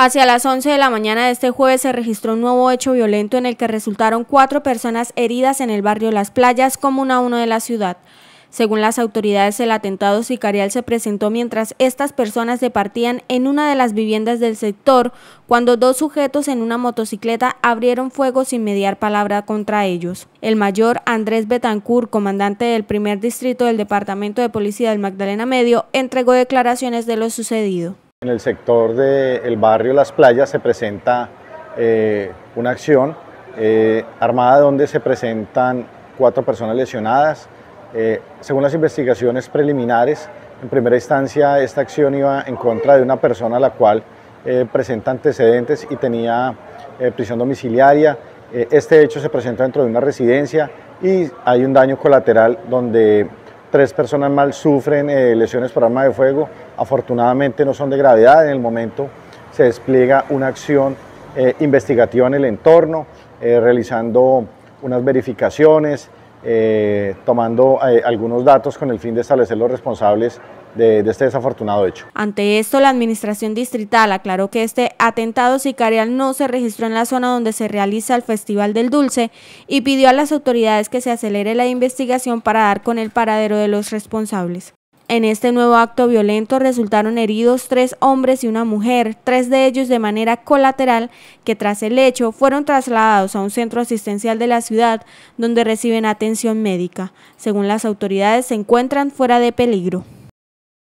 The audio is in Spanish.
Hacia las 11 de la mañana de este jueves se registró un nuevo hecho violento en el que resultaron cuatro personas heridas en el barrio Las Playas, Comuna 1 de la ciudad. Según las autoridades, el atentado sicarial se presentó mientras estas personas departían en una de las viviendas del sector cuando dos sujetos en una motocicleta abrieron fuego sin mediar palabra contra ellos. El mayor Andrés Betancourt, comandante del primer distrito del Departamento de Policía del Magdalena Medio, entregó declaraciones de lo sucedido. En el sector del barrio Las Playas se presenta eh, una acción eh, armada donde se presentan cuatro personas lesionadas. Eh, según las investigaciones preliminares, en primera instancia esta acción iba en contra de una persona a la cual presenta antecedentes y tenía prisión domiciliaria. este hecho se presenta dentro de una residencia y hay un daño colateral donde tres personas mal sufren lesiones por arma de fuego Afortunadamente no son de gravedad, en el momento se despliega una acción eh, investigativa en el entorno, eh, realizando unas verificaciones, eh, tomando algunos datos con el fin de establecer los responsables de, de, este desafortunado hecho. Ante esto, la administración distrital aclaró que este atentado sicarial no se registró en la zona donde se realiza el Festival del Dulce y pidió a las autoridades que se acelere la investigación para dar con el paradero de los responsables. En este nuevo acto violento resultaron heridos tres hombres y una mujer, tres de ellos de manera colateral, que tras el hecho fueron trasladados a un centro asistencial de la ciudad donde reciben atención médica. Según las autoridades, se encuentran fuera de peligro.